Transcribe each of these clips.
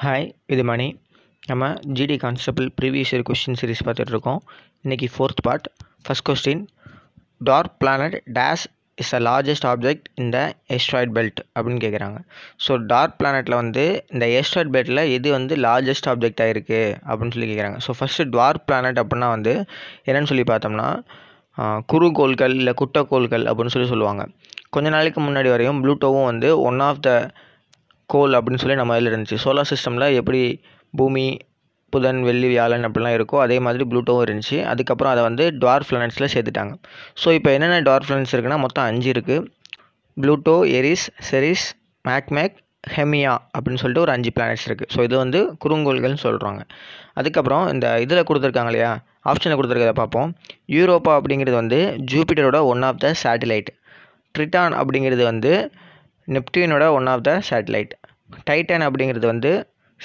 hi இது மணி நம்ம GD constable previous year question series பார்த்துட்ருக்கோம் இன்றைக்கி fourth part first question dark planet dash is a largest object இந்த asteroid belt அப்படின்னு கேட்குறாங்க ஸோ டார்க் பிளானட்டில் வந்து இந்த எஸ்ட்ராய்ட் பெல்ட்டில் எது வந்து லார்ஜஸ்ட் ஆப்ஜெக்டாக இருக்குது அப்படின்னு சொல்லி கேட்குறாங்க ஸோ ஃபஸ்ட்டு டார்க் பிளானட் அப்படின்னா வந்து என்னென்னு சொல்லி பார்த்தோம்னா குறுகோள்கள் இல்லை குட்டக்கோள்கள் அப்படின்னு சொல்லி சொல்லுவாங்க கொஞ்ச நாளைக்கு முன்னாடி வரையும் ப்ளூட்டோவும் வந்து ஒன் ஆஃப் த கோல் அப்படின்னு சொல்லி நம்ம இதில் இருந்துச்சு சோலார் சிஸ்டமில் எப்படி பூமி புதன் வெள்ளி வியாழன் அப்படிலாம் இருக்கோ அதே மாதிரி ப்ளூட்டோவும் இருந்துச்சு அதுக்கப்புறம் அதை வந்து டுவார் பிளானட்ஸில் சேர்த்துட்டாங்க ஸோ இப்போ என்னென்ன டுவார் பிளானட்ஸ் இருக்குன்னா மொத்தம் அஞ்சு இருக்குது ப்ளூட்டோ எரிஸ் செரிஸ் மேக்மேக் ஹெமியா அப்படின்னு சொல்லிட்டு ஒரு அஞ்சு பிளானட்ஸ் இருக்குது ஸோ இது வந்து குறுங்கோள்கள்னு சொல்கிறாங்க அதுக்கப்புறம் இந்த இதில் கொடுத்துருக்காங்க இல்லையா ஆப்ஷனில் கொடுத்துருக்கதை பார்ப்போம் யூரோப்பா அப்படிங்கிறது வந்து ஜூபிட்டரோட one of the satellite Triton அப்படிங்கிறது வந்து நெப்டியூனோட one of the satellite Titan அப்படிங்கிறது வந்து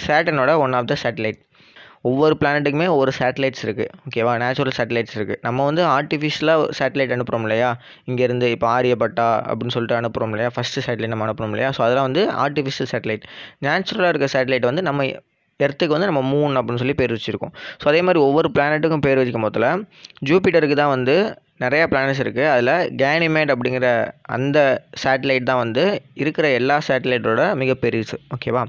சேட்டனோட ஒன் ஆஃப் த சேட்டலைட் ஒவ்வொரு பிளானட்டுக்குமே ஒவ்வொரு சேட்டலைட்ஸ் இருக்குது ஓகேவா நேச்சுரல் சேட்டலைட்ஸ் இருக்குது நம்ம வந்து ஆர்டிஃபிஷியலாக சேட்டலைட் அனுப்புகிறோம் இல்லையா இங்கேருந்து இப்போ ஆரியப்பட்டா அப்படின்னு சொல்லிட்டு அனுப்புகிறோம் இல்லையா ஃபஸ்ட்டு சேட்டலைட் நம்ம அனுப்புகிறோம் இல்லையா ஸோ அதெல்லாம் வந்து ஆர்டிஃபிஷியல் சேட்டலைட் நேச்சுரலாக இருக்க சேட்டலைட் வந்து நம்ம எர்த்துக்கு வந்து நம்ம மூணு அப்படின்னு சொல்லி பேர் வச்சுருக்கோம் ஸோ அதே மாதிரி ஒவ்வொரு பிளானட்டுக்கும் பேர் வச்சுக்கும் போதில் ஜூபிட்டருக்கு தான் வந்து நிறையா பிளானட்ஸ் இருக்குது அதில் கேனிமேட் அப்படிங்கிற அந்த சேட்டலைட் தான் வந்து இருக்கிற எல்லா சேட்டலைட்டோட மிகப்பெரியது ஓகேவா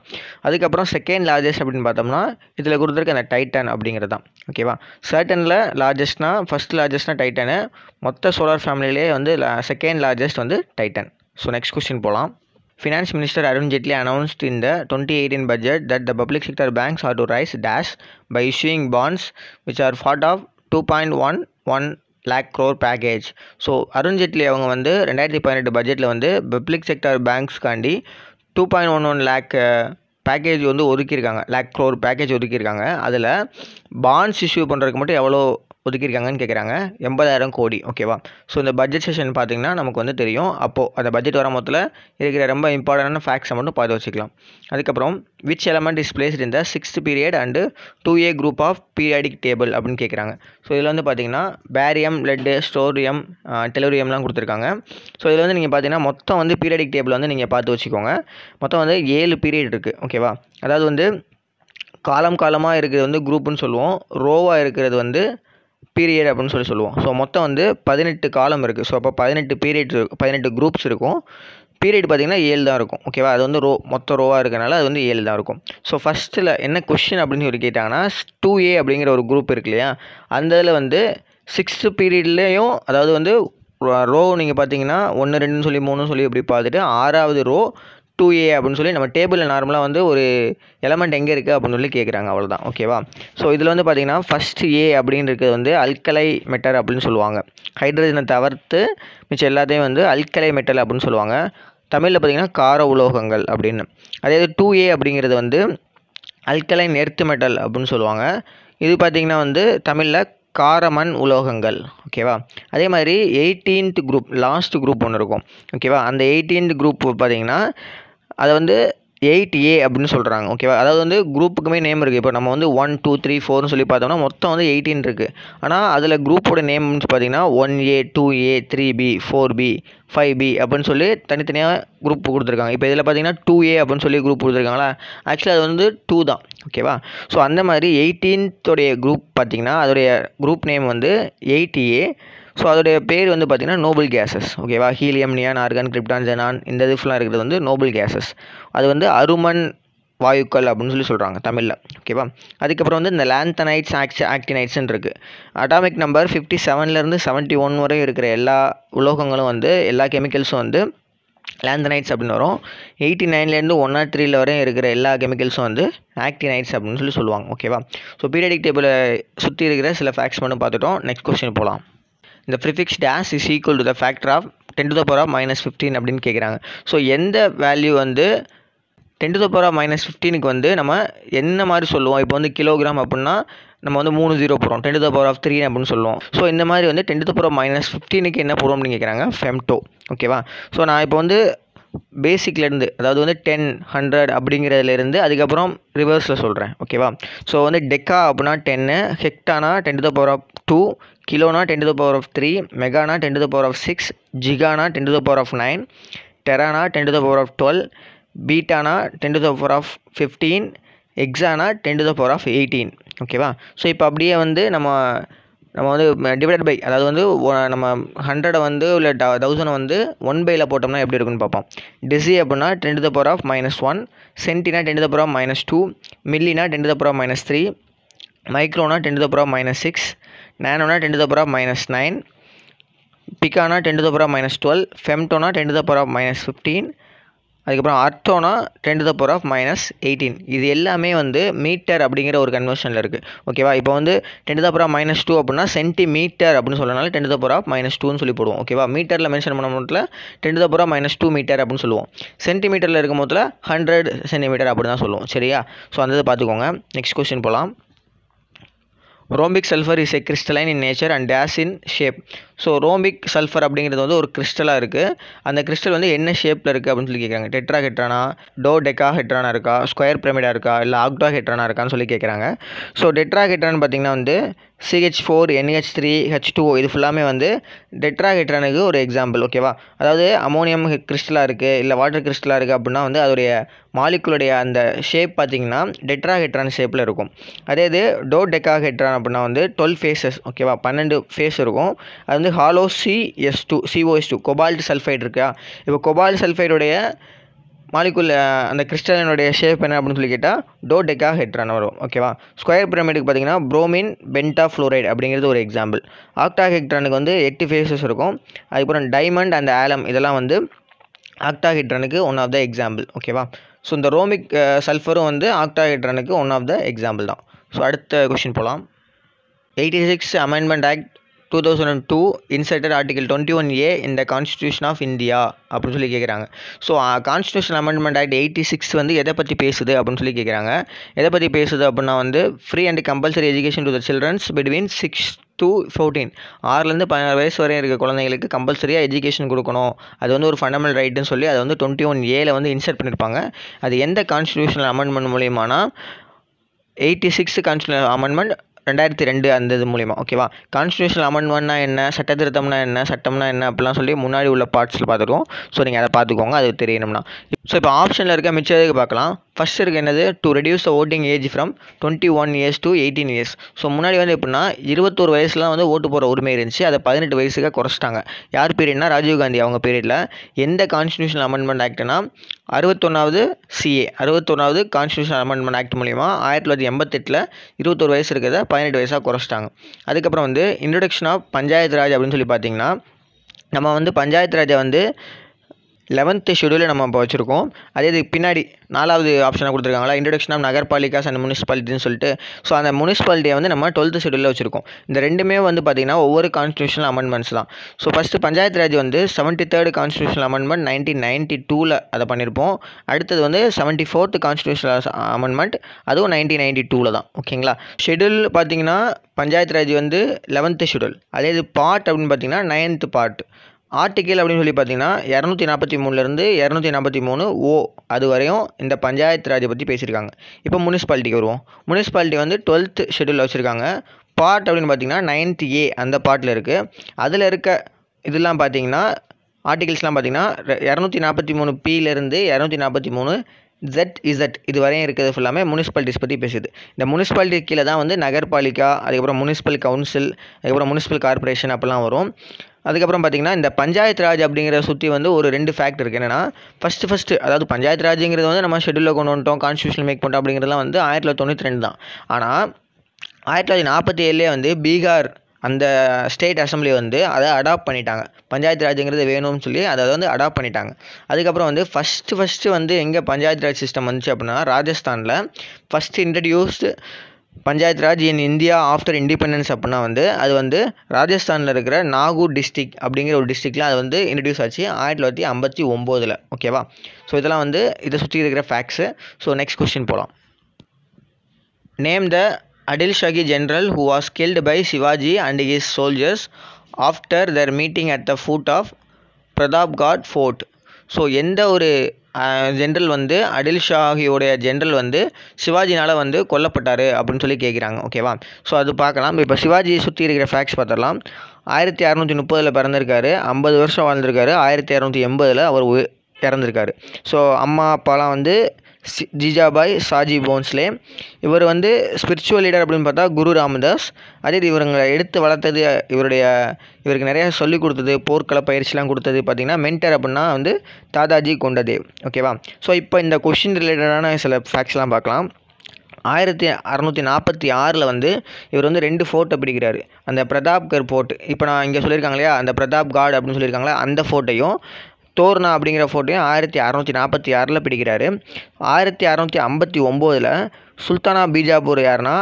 அதுக்கப்புறம் செகண்ட் லார்ஜஸ்ட் அப்படின்னு பார்த்தோம்னா இதில் கொடுத்துருக்க அந்த டைட்டன் அப்படிங்கிறது தான் ஓகேவா சேட்டனில் லார்ஜஸ்ட்னா ஃபஸ்ட் லார்ஜஸ்ட்னா டைட்டனு மொத்த சோலார் ஃபேமிலியிலே வந்து செகண்ட் லார்ஜஸ்ட் வந்து டைட்டன் ஸோ நெக்ஸ்ட் கொஸ்டின் போகலாம் ஃபினான்ஸ் மினிஸ்டர் ஜேட்லி Minister இந்த twenty announced budget that the public sector banks are to raise dash by issuing bonds which are part of two point one one lakh crore package so Arun Jaitley அவங்க வந்து ரெண்டாயிரத்தி பதினெட்டு பட்ஜெட்டில் வந்து public sector பேங்க்ஸ்க்காண்டி two point one one lakh package வந்து ஒதுக்கியிருக்காங்க lakh crore package ஒதுக்கியிருக்காங்க அதில் பாண்ட்ஸ் இஷ்யூ பண்ணுறதுக்கு மட்டும் எவ்வளோ ஒதுக்கியிருக்காங்கன்னு கேட்குறாங்க எண்பதாயிரம் கோடி ஓகேவா ஸோ இந்த பட்ஜெட் செஷன் பார்த்திங்கன்னா நமக்கு வந்து தெரியும் அப்போது அந்த பட்ஜெட் வர மொத்தத்தில் இருக்கிற ரொம்ப இம்பார்ட்டண்டான ஃபேக்ட்ஸை மட்டும் பார்த்து வச்சுக்கலாம் அதுக்கப்புறம் விச் எலமெண்ட் இஸ் பிளேஸ்ட் இந்த sixth period and two A group of periodic table அப்படின்னு கேட்குறாங்க ஸோ இதில் வந்து பார்த்திங்கன்னா பேரியம் லெட்டு ஸ்டோரியம் டெலோரியம்லாம் கொடுத்துருக்காங்க ஸோ இதில் வந்து நீங்கள் பார்த்தீங்கன்னா மொத்தம் வந்து பீரியடிக் டேபிள் வந்து நீங்கள் பார்த்து வச்சுக்கோங்க மொத்தம் வந்து ஏழு பீரியட் இருக்குது ஓகேவா அதாவது வந்து காலம் காலமாக இருக்கிறது வந்து குரூப்புன்னு சொல்லுவோம் ரோவாக இருக்கிறது வந்து பீரியட் அப்படின்னு சொல்லி சொல்லுவோம் ஸோ மொத்தம் வந்து பதினெட்டு காலம் இருக்குது ஸோ அப்போ பதினெட்டு பீரியட் பதினெட்டு குரூப்ஸ் இருக்கும் பீரியட் பார்த்திங்கன்னா ஏழு தான் இருக்கும் ஓகேவா அது வந்து ரோ மொத்த ரோவாக இருக்கனால அது வந்து ஏழு தான் இருக்கும் ஸோ ஃபஸ்ட்டில் என்ன கொஷின் அப்படின்னு சொல்லி கேட்டாங்கன்னா டூ ஏ அப்படிங்கிற ஒரு குரூப் இருக்கு இல்லையா அந்த இதில் வந்து சிக்ஸ்த்து பீரியட்லேயும் அதாவது வந்து ரோ நீங்கள் பார்த்தீங்கன்னா ஒன்று ரெண்டுன்னு சொல்லி மூணுன்னு சொல்லி இப்படி பார்த்துட்டு ஆறாவது ரோ டூ ஏ அப்படின்னு சொல்லி நம்ம டேபிளில் நார்மலாக வந்து ஒரு எலமெண்ட் எங்கே இருக்குது அப்படின்னு சொல்லி கேட்குறாங்க அவ்வளோதான் ஓகேவா ஸோ இதில் வந்து பார்த்தீங்கன்னா ஃபஸ்ட் ஏ அப்படின்னு இருக்கிறது வந்து அல்கலை மெட்டர் அப்படின்னு சொல்லுவாங்க ஹைட்ரஜனை தவிர்த்து மிச்சம் எல்லாத்தையும் வந்து அல்கலை மெட்டல் அப்படின்னு சொல்லுவாங்க தமிழில் பார்த்திங்கன்னா கார உலோகங்கள் அப்படின்னு அதே டூ ஏ அப்படிங்கிறது வந்து அல்கலை நெர்த்து மெட்டல் அப்படின்னு சொல்லுவாங்க இது பார்த்திங்கன்னா வந்து தமிழில் காரமண் உலோகங்கள் ஓகேவா அதே மாதிரி எயிட்டீன்த் குரூப் லாஸ்ட் குரூப் ஒன்று இருக்கும் ஓகேவா அந்த எயிட்டீன்த் குரூப் பார்த்திங்கன்னா அதை வந்து எயிட் ஏ அப்படின்னு சொல்கிறாங்க ஓகேவா அதாவது வந்து குரூப்புக்குமே நேம் இருக்குது இப்போ நம்ம வந்து ஒன் டூ த்ரீ ஃபோர்னு சொல்லி பார்த்தோம்னா மொத்தம் வந்து எயிட்டின் இருக்குது ஆனால் அதில் குரூப்போட நேம்னு பார்த்தீங்கன்னா one A two A three B four B five B அப்படின்னு சொல்லி தனித்தனியாக குரூப் கொடுத்துருக்காங்க இப்போ இதில் பார்த்தீங்கன்னா டூ ஏ அப்படின்னு சொல்லி குரூப் கொடுத்துருக்காங்களா ஆக்சுவலி அது வந்து டூ தான் ஓகேவா ஸோ அந்த மாதிரி எயிட்டீன்த்தோடைய குரூப் பார்த்திங்கன்னா அதோடைய குரூப் நேம் வந்து எயிட் ஏ ஸோ அதோடைய பேர் வந்து பார்த்திங்கன்னா நோபல் கேஸஸ் ஓகேவா helium neon argon krypton xenon இந்த இது ஃபுல்லாக இருக்கிறது வந்து நோபல் கேஸஸ் அது வந்து அருமன் வாயுக்கள் அப்படின்னு சொல்லி சொல்கிறாங்க தமிழில் ஓகேவா அதுக்கப்புறம் வந்து இந்த லேந்தனைட்ஸ் ஆக்ஸ் ஆக்டினைட்ஸ்ன்னு இருக்குது அட்டாமிக் நம்பர் ஃபிஃப்டி செவன்லேருந்து செவன்ட்டி ஒன் வரையும் இருக்கிற எல்லா உலோகங்களும் வந்து எல்லா கெமிக்கல்ஸும் வந்து லேந்தனைட்ஸ் அப்படின்னு வரும் எயிட்டி நைன்லேருந்து ஒன் ஆர் த்ரீல வரையும் இருக்கிற எல்லா கெமிக்கல்ஸும் வந்து ஆக்டினைட்ஸ் அப்படின்னு சொல்லி சொல்லுவாங்க ஓகேவா ஸோ பீரியடிக் டேபிளை சுற்றி இருக்கிற சில ஃபேக்ட்ஸ் மட்டும் பார்த்துட்டோம் நெக்ஸ்ட் கொஸ்டின் போகலாம் இந்த prefix dash is equal to the factor of ten to the power of minus fifteen அப்படின்னு கேட்குறாங்க ஸோ எந்த வேல்யூ வந்து ten to the power of minus ஃபிஃப்டீனுக்கு வந்து நம்ம என்ன மாதிரி சொல்லுவோம் இப்போ வந்து கிலோகிராம் அப்படின்னா நம்ம வந்து மூணு ஜீரோ போகிறோம் ten to the power of three அப்படின்னு சொல்லுவோம் ஸோ இந்த மாதிரி வந்து ten to the power of minus ஃபிஃப்டீனுக்கு என்ன போகிறோம் அப்படின்னு கேட்குறாங்க ஃபெம்டோ ஓகேவா ஸோ நான் இப்போ வந்து பேசிக்லேருந்து அதாவது வந்து டென் ஹண்ட்ரட் அப்படிங்கிறதுலேருந்து அதுக்கப்புறம் ரிவர்ஸில் சொல்கிறேன் ஓகேவா ஸோ வந்து டெக்கா அப்படின்னா டென்னு ஹெக்டானா ten to the power of two கிலோனா ten to the power of three மெகானா ten to the power of six ஜிகானா ten to the power of nine டெரானா ten to the power of twelve பீட்டானா ten to the power of fifteen எக்ஸானா ten to the power of eighteen ஓகேவா so இப்போ அப்படியே வந்து நம்ம நம்ம வந்து டிவைடட் பை அதாவது வந்து நம்ம ஹண்ட்ரடை வந்து இல்லை தௌசண்ட் வந்து ஒன் பையில் போட்டோம்னா எப்படி இருக்குன்னு பார்ப்போம் டிசி அப்படின்னா ten to the power of minus one சென்டினா ten to the power of minus two மில்லினா ten to the power of minus three மைக்ரோனா ten to the power of minus six நேனோனா ten to the power of minus nine பிகானா ten to the power of minus twelve ஃபெம்டோனா ten to the power of minus fifteen அதுக்கப்புறம் அர்த்தோனா ten to the power of minus eighteen இது எல்லாமே வந்து metre அப்படிங்கிற ஒரு கன்வர்ஷனில் இருக்குது ஓகேவா இப்போ வந்து ten to the power of minus two அப்படின்னா சென்டிமீட்டர் அப்படின்னு சொல்லனால ten to the power of minus டூன்னு சொல்லி போடுவோம் ஓகேவா மீட்டரில் மென்ஷன் பண்ண மட்டும் ten to the power of minus two metre அப்படின்னு சொல்லுவோம் சென்டிமீட்டரில் இருக்கும் போதில் ஹண்ட்ரட் சென்டிமீட்டர் அப்படி தான் சொல்லுவோம் சரியா ஸோ அந்த இதை பார்த்துக்கோங்க நெக்ஸ்ட் கொஸ்டின் போகலாம் rhombic sulphur is a crystalline in nature and dash in shape so rhombic sulphur அப்படிங்கிறது வந்து ஒரு கிறிஸ்டலாக இருக்குது அந்த கிறிஸ்டல் வந்து என்ன ஷேப்பில் இருக்குது அப்படின்னு சொல்லி கேட்குறாங்க டெட்ரா ஹெட்ரானா டோ டெக்கா ஹெட்ரானா இருக்கா ஸ்கொயர் பிரமிடாக இருக்கா இல்லை ஆக்டா ஹெட்ரானா இருக்கான்னு சொல்லி கேட்குறாங்க ஸோ டெட்ரா ஹெட்ரான்னு பார்த்திங்கன்னா வந்து CH four NH three H two இது ஃபுல்லாமே வந்து டெட்ராஹெட்ரானுக்கு ஒரு எக்ஸாம்பிள் ஓகேவா அதாவது அமோனியம் கிறிஸ்டலாக இருக்குது இல்லை வாட்டர் கிறிஸ்டலாக இருக்குது அப்படின்னா வந்து அதோடைய மாலிக்குளுடைய அந்த ஷேப் பார்த்திங்கன்னா டெட்ராஹெட்ரான் ஷேப்பில் இருக்கும் அதே இது டோ டெக்காஹெட்ரான் அப்படின்னா வந்து டுவெல் ஃபேஸஸ் ஓகேவா பன்னெண்டு ஃபேஸ் இருக்கும் அது வந்து ஹாலோ C S two COS two cobalt sulphide இருக்கா இப்போ கொபால்ட் சல்ஃபைடுடைய மாலிகுல் அந்த கிறிஸ்டலினுடைய ஷேப் என்ன அப்படின்னு சொல்லி கேட்டால் டோ டெக்கா ஹெட்ரான் வரும் ஓகேவா ஸ்கொயர் பிரமிடுக்கு பார்த்தீங்கன்னா ப்ரோமின் பென்டா ஃப்ளோரைடு அப்படிங்கிறது ஒரு எக்ஸாம்பிள் ஆக்டா ஹெக்ட்ரானுக்கு வந்து எட்டு ஃபேஸஸ் இருக்கும் அதுக்கப்புறம் டைமண்ட் அண்ட் ஆலம் இதெல்லாம் வந்து ஆக்டா ஹெட்ரானுக்கு ஒன் ஆஃப் த எக்ஸாம்பிள் ஓகேவா ஸோ இந்த ரோமிக் சல்ஃபரும் வந்து ஆக்டா ஹெட்ரானுக்கு ஒன் ஆஃப் த எக்ஸாம்பிள் தான் ஸோ அடுத்த கொஷின் போகலாம் eighty six amendment act two thousand and two inserted article twenty one A இந்த கான்ஸ்டியூஷன் ஆஃப் இந்தியா அப்படின்னு சொல்லி கேட்குறாங்க so constitution amendment act eighty six வந்து எதை பற்றி பேசுது அப்படின்னு சொல்லி கேட்குறாங்க எதை பற்றி பேசுது அப்படின்னா வந்து free and compulsory education to the children between six to fourteen ஆறுலேருந்து பதினாறு வயசு வரையும் இருக்க குழந்தைங்களுக்கு கம்பல்சரியாக எஜுகேஷன் கொடுக்கணும் அது வந்து ஒரு ஃபண்டமெண்டல் ரைட்டுன்னு சொல்லி அதை வந்து டுவெண்ட்டி ஒன் ஏல வந்து இன்சர்ட் பண்ணியிருப்பாங்க அது எந்த கான்ஸ்டியூஷனல் அமெண்ட்மெண்ட் மூலியமானால் எயிட்டி சிக்ஸ் கான்ஸ்டியூஷன் அமெண்ட்மெண்ட் ரெண்டாயிரத்தி ரெண்டு அந்த இது மூலிமா ஓகேவா கான்ஸ்டியூஷன் அமெண்ட்மெண்ட்னா என்ன சட்ட திருத்தம்னா என்ன சட்டம்னா என்ன அப்படிலாம் சொல்லி முன்னாடி உள்ள பார்ட்ஸில் பார்த்துருக்கோம் ஸோ நீங்கள் அதை பார்த்துக்கோங்க அது தெரியணும்னா ஸோ இப்போ ஆப்ஷனில் இருக்க மிச்சம் எதுக்கு பார்க்கலாம் ஃபஸ்ட் இருக்குது என்னது to reduce the voting age from twenty one years to eighteen years so முன்னாடி வந்து எப்படின்னா இருபத்தோரு வயசுலாம் வந்து ஓட்டு போகிற உரிமை இருந்துச்சு அதை பதினெட்டு வயசுக்காக குறைச்சிட்டாங்க யார் பீரியட்னா ராஜீவ்காந்தி அவங்க பீரியடில் எந்த கான்ஸ்டியூஷன் அமெண்ட்மெண்ட் ஆக்ட்னா அறுபத்தொன்னாவது சிஏ அறுபத்தொன்னாவது கான்ஸ்டியூஷன் அமெண்ட்மெண்ட் ஆக்ட் மூலிமா ஆயிரத்தி தொள்ளாயிரத்தி எண்பத்தெட்டில் இருபத்தோரு வயசு இருக்கிறத பதினெட்டு வயசாக குறைச்சிட்டாங்க அதுக்கப்புறம் வந்து இன்ட்ரடக்ஷன் ஆஃப் பஞ்சாயத்து ராஜ் அப்படின்னு சொல்லி பார்த்தீங்கன்னா நம்ம வந்து பஞ்சாயத்து ராஜை வந்து லெவன்த்து ஷெடியூலில் நம்ம இப்போ வச்சுருக்கோம் அதே இதுக்கு பின்னாடி நாலாவது ஆப்ஷனாக கொடுத்துருக்காங்களா இன்ட்ரடக்ஷன் ஆஃப் நகர்பாலிகாஸ் அண்ட் முனிசிபாலிட்டின்னு சொல்லிட்டு ஸோ அந்த முனிசிபாலிட்டியை வந்து நம்ம டுவெல்த்து ஷெடியூலில் வச்சுருக்கோம் இந்த ரெண்டுமே வந்து பார்த்திங்கன்னா ஒவ்வொரு கான்ஸ்டியூஷனல் அமெண்ட்மெண்ட்ஸ் தான் ஸோ ஃபஸ்ட்டு பஞ்சாயத்து ராஜ் வந்து seventy third constitutional amendment nineteen ninety டூவில் அதை பண்ணியிருப்போம் அடுத்தது வந்து செவன்ட்டி ஃபோர்த் கான்ஸ்டியூஷனல் அமெண்ட்மெண்ட் அதுவும் நைன்டீன் நைன்ட்டி டூவில் தான் ஓகேங்களா ஷெடியூல் பார்த்தீங்கன்னா பஞ்சாயத்து ராஜ் வந்து லெவன்த்து ஷெடியூல் அதே இது பார்ட் அப்படின்னு பார்த்தீங்கன்னா நைன்த்து பார்ட் ஆர்டிக்கிள் அப்படின்னு சொல்லி பார்த்தீங்கன்னா இரநூத்தி நாற்பத்தி மூணுலேருந்து இரநூத்தி நாற்பத்தி மூணு ஓ அது வரையும் இந்த பஞ்சாயத்து ராஜை பற்றி பேசியிருக்காங்க இப்போ முனிசிபாலிட்டிக்கு வருவோம் முனிசிபாலிட்டி வந்து டுவெல்த்து ஷெடியூலில் வச்சுருக்காங்க பார்ட் அப்படின்னு பார்த்தீங்கன்னா நைன்த் ஏ அந்த பார்ட்டில் இருக்குது அதில் இருக்க இதெல்லாம் பார்த்தீங்கன்னா ஆர்டிகிள்ஸ்லாம் பார்த்தீங்கன்னா இரநூத்தி நாற்பத்தி மூணு பியிலேருந்து இரநூத்தி நாற்பத்தி மூணு ஜெட் இசட் இது வரையும் இருக்கிறது ஃபுல்லாமே முனிசிபாலிட்டிஸ் பற்றி பேசுது இந்த முனிசிபாலிட்டி கீழே தான் வந்து நகர்பாலிக்கா அதுக்கப்புறம் முனிசிபல் கவுன்சில் அதுக்கப்புறம் முனிசிபல் கார்பரேஷன் அப்படிலாம் வரும் அதுக்கப்புறம் பார்த்திங்கன்னா இந்த பஞ்சாயத்து ராஜ் அப்படிங்கிற சுற்றி வந்து ஒரு ரெண்டு ஃபேக்ட் இருக்குது என்னென்னா ஃபஸ்ட்டு ஃபஸ்ட்டு அதாவது பஞ்சாயத்து ராஜுங்கிறது வந்து நம்ம ஷெட்யூலில் கொண்டு வந்துட்டோம் கான்ஸ்டியூஷன் மேக் பண்ணிட்டோம் அப்படிங்கிறதுலாம் வந்து ஆயிரத்தி தொள்ளாயிரத்தி தொண்ணூற்றி ரெண்டு தான் ஆனால் ஆயிரத்தி தொள்ளாயிரத்தி நாற்பத்தி ஏழுலேயே வந்து பீகார் அந்த ஸ்டேட் அசம்பிளி வந்து அதை அடாப்ட் பண்ணிட்டாங்க பஞ்சாயத்து ராஜுங்கிறது வேணும்னு சொல்லி அதை வந்து அடாப்ட் பண்ணிட்டாங்க அதுக்கப்புறம் வந்து ஃபஸ்ட்டு ஃபஸ்ட்டு வந்து எங்கே பஞ்சாயத்து ராஜ் சிஸ்டம் வந்துச்சு அப்படின்னா ராஜஸ்தானில் first introduced panchayat raj in India after independence அப்படின்னா வந்து அது வந்து ராஜஸ்தானில் இருக்கிற நாகூர் டிஸ்ட்ரிக் அப்படிங்கிற ஒரு டிஸ்ட்ரிக்டில் அது வந்து இன்ட்ரடியூஸ் ஆச்சு ஆயிரத்தி தொள்ளாயிரத்தி ஐம்பத்தி ஒம்போதில் ஓகேவா ஸோ இதெல்லாம் வந்து இதை சுற்றி இருக்கிற ஃபேக்ட்ஸு ஸோ நெக்ஸ்ட் கொஸ்டின் போகலாம் name the Adil Shahi general who was killed by Shivaji and his soldiers after their meeting at the foot of Pratapgad fort so எந்த ஒரு ஜென்ரல் வந்து அடில் ஷாஹியோடைய ஜென்ரல் வந்து சிவாஜினால் வந்து கொல்லப்பட்டார் அப்படின்னு சொல்லி கேட்குறாங்க ஓகேவா ஸோ அது பார்க்கலாம் இப்போ சிவாஜி சுற்றி இருக்கிற ஃபேக்ட்ஸ் பார்த்துடலாம் ஆயிரத்தி அறநூற்றி முப்பதில் பிறந்திருக்காரு ஐம்பது வருஷம் வாழ்ந்திருக்காரு ஆயிரத்தி இரநூத்தி எண்பதில் அவர் இறந்துருக்காரு ஸோ அம்மா அப்பாலாம் வந்து ஜிஜாபாய் சாஜி போன்ஸ்லே இவர் வந்து ஸ்பிரிச்சுவல் லீடர் அப்படின்னு பார்த்தா குரு ராமதாஸ் அதே இது இவருங்களை எடுத்து வளர்த்தது இவருடைய இவருக்கு நிறையா சொல்லிக் கொடுத்தது போர்க்கள பயிற்சிலாம் கொடுத்தது பார்த்தீங்கன்னா மென்டர் அப்படின்னா வந்து தாதாஜி கொண்டதேவ் ஓகேவா ஸோ இப்போ இந்த கொஷின் ரிலேட்டடான சில ஃபேக்ட்ஸ்லாம் பார்க்கலாம் ஆயிரத்தி அறநூற்றி நாற்பத்தி ஆறில் வந்து இவர் வந்து ரெண்டு ஃபோட்டோ பிடிக்கிறார் அந்த பிரதாப்கர் ஃபோர்ட் இப்போ நான் இங்கே சொல்லியிருக்காங்க இல்லையா அந்த பிரதாப் காட் அப்படின்னு சொல்லியிருக்காங்களா அந்த ஃபோட்டோயும் தோர்னா அப்படிங்கிற ஃபோர்ட்டையும் ஆயிரத்தி அறநூற்றி நாற்பத்தி ஆறில் பிடிக்கிறாரு ஆயிரத்தி அறநூற்றி ஐம்பத்தி ஒம்போதில் சுல்தானா பீஜாப்பூர் யாருன்னா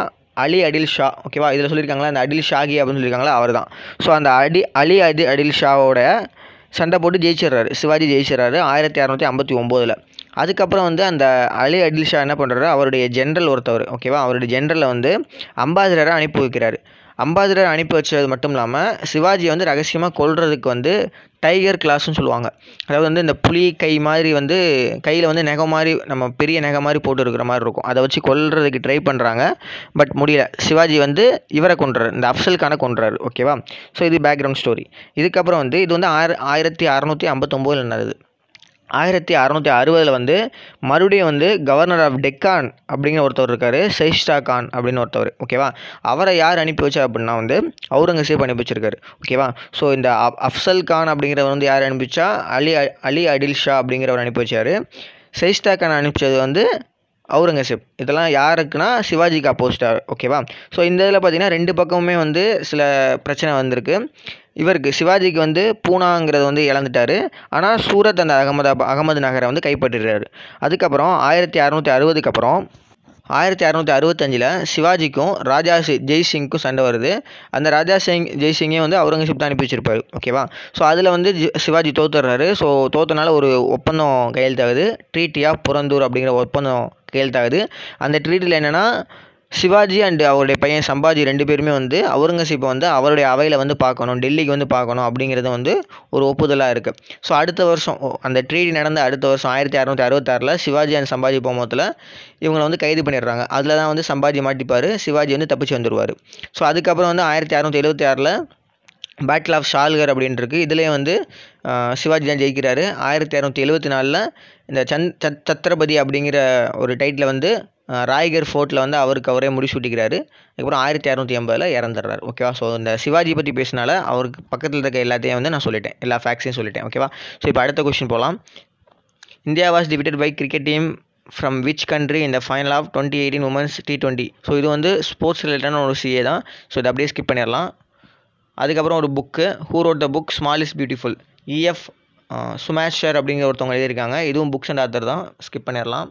அலி அடில் ஷா ஓகேவா இதில் சொல்லியிருக்காங்களா அந்த அடில் ஷாகி அப்படின்னு சொல்லியிருக்காங்களா அவர் தான் ஸோ அந்த அடி அலி அடி அடில் ஷாவோட சண்டை போட்டு ஜெயிச்சிடுறாரு சிவாஜி ஜெயிச்சிடுறாரு ஆயிரத்தி அறநூற்றி ஐம்பத்தி ஒம்போதில் அதுக்கப்புறம் வந்து அந்த அலி அடில் ஷா என்ன பண்ணுறாரு அவருடைய ஜென்ரல் ஒருத்தவர் ஓகேவா அவருடைய ஜென்ரலை வந்து அம்பாசிடராக அனுப்பி வைக்கிறாரு அம்பாதிரர் அனுப்பி வச்சது மட்டும் இல்லாமல் சிவாஜியை வந்து ரகசியமாக கொல்றதுக்கு வந்து டைகர் கிளாஸ்னு சொல்லுவாங்க அதாவது வந்து இந்த புலி கை மாதிரி வந்து கையில் வந்து நெகை மாதிரி நம்ம பெரிய நகை மாதிரி போட்டு இருக்கிற மாதிரி இருக்கும் அதை வச்சு கொல்றதுக்கு ட்ரை பண்ணுறாங்க பட் முடியல சிவாஜி வந்து இவரை கொன்றார் இந்த அஃப்சலுக்கான கொன்றார் ஓகேவா ஸோ இது பேக்ரவுண்ட் ஸ்டோரி இதுக்கப்புறம் வந்து இது வந்து ஆயிர ஆயிரத்தி அறநூற்றி ஐம்பத்தொம்போதில் நடந்தது ஆயிரத்தி அறநூற்றி அறுபதில் வந்து மறுபடியும் வந்து கவர்னர் ஆஃப் டெக்கான் அப்படிங்கிற ஒருத்தர் இருக்கார் சைஷ்டா கான் அப்படின்னு ஒருத்தவர் ஓகேவா அவரை யார் அனுப்பி வச்சார் அப்படின்னா வந்து அவுரங்கசீப் அனுப்பி வச்சிருக்காரு ஓகேவா ஸோ இந்த அஃப்சல் கான் அப்படிங்கிறவர் வந்து யார் அனுப்பிச்சா அலி அலி அடில் ஷா அப்படிங்கிறவர் அனுப்பி வச்சார் சைஷ்டா கான் அனுப்பிச்சது வந்து அவுரங்கசீப் இதெல்லாம் யாருக்குன்னா சிவாஜிக்கு அப்போஸ்டார் ஓகேவா ஸோ இந்த இதில் பார்த்தீங்கன்னா ரெண்டு பக்கமுமே வந்து சில பிரச்சனை வந்திருக்கு இவருக்கு சிவாஜிக்கு வந்து பூனாங்கிறது வந்து இழந்துட்டார் ஆனால் சூரத் அந்த அகமதா அகமது நகரை வந்து கைப்பற்றிடுறாரு அதுக்கப்புறம் ஆயிரத்தி அறநூற்றி அறுபதுக்கு அப்புறம் ஆயிரத்தி அறநூற்றி அறுபத்தஞ்சில் சிவாஜிக்கும் ராஜா சி ஜெய்சிங்க்கும் சண்டை வருது அந்த ராஜா சிங் ஜெய்சிங்கே வந்து அவுரங்கசீப் தான் அனுப்பி வச்சிருப்பாரு ஓகேவா ஸோ அதில் வந்து சிவாஜி தோத்துடுறாரு ஸோ தோத்தனால ஒரு ஒப்பந்தம் கையெழுத்தாகுது ட்ரீட்டி ஆஃப் புறந்தூர் அப்படிங்கிற ஒப்பந்தம் கையெழுத்தாகுது அந்த ட்ரீட்டில் என்னென்னா சிவாஜி அண்டு அவருடைய பையன் சம்பாஜி ரெண்டு பேருமே வந்து அவுரங்கசீப்பை வந்து அவருடைய அவையில் வந்து பார்க்கணும் டெல்லிக்கு வந்து பார்க்கணும் அப்படிங்கிறது வந்து ஒரு ஒப்புதலாக இருக்குது ஸோ அடுத்த வருஷம் அந்த ட்ரீடி நடந்த அடுத்த வருஷம் ஆயிரத்தி அறநூற்றி அறுபத்தாறில் சிவாஜி அண்ட் சம்பாஜி போகும்போதில் இவங்களை வந்து கைது பண்ணிடுறாங்க அதில் தான் வந்து சம்பாஜி மாட்டிப்பார் சிவாஜி வந்து தப்பிச்சு வந்துடுவார் ஸோ அதுக்கப்புறம் வந்து ஆயிரத்தி அறநூற்றி எழுபத்தி ஆறில் பேட்டில் ஆஃப் ஷால்கர் அப்படின்ட்டுருக்கு இதுலேயே வந்து சிவாஜி தான் ஜெயிக்கிறாரு ஆயிரத்தி அறநூற்றி எழுபத்தி நாலில் இந்த சந் சத் சத்ரபதி அப்படிங்கிற ஒரு டைட்டில் வந்து ராய்கர் ஃபோர்ட்டில் வந்து அவருக்கு அவரே முடிசூட்டிக்கிறாரு அதுக்கப்புறம் ஆயிரத்தி அறநூற்றி எண்பதில் இறந்துடுறாரு ஓகேவா ஸோ இந்த சிவாஜி பற்றி பேசினால அவருக்கு பக்கத்தில் இருக்க எல்லாத்தையும் வந்து நான் சொல்லிட்டேன் எல்லா ஃபேக்ஸையும் சொல்லிட்டேன் ஓகேவா ஸோ இப்போ அடுத்த கொஸ்டின் போகலாம் India was defeated by cricket team from which country இந்த final of twenty eighteen women's T twenty so இது வந்து ஸ்போர்ட்ஸ் ரிலேட்டடான ஒரு சிஏ தான் ஸோ இதை அப்படியே ஸ்கிப் பண்ணிடலாம் அதுக்கப்புறம் ஒரு book who wrote the book small is beautiful E F Schumacher அப்படிங்கிற ஒருத்தவங்க எழுதியிருக்காங்க இதுவும் புக்ஸ் அண்ட் ஆத்தர் தான் ஸ்கிப் பண்ணிடலாம்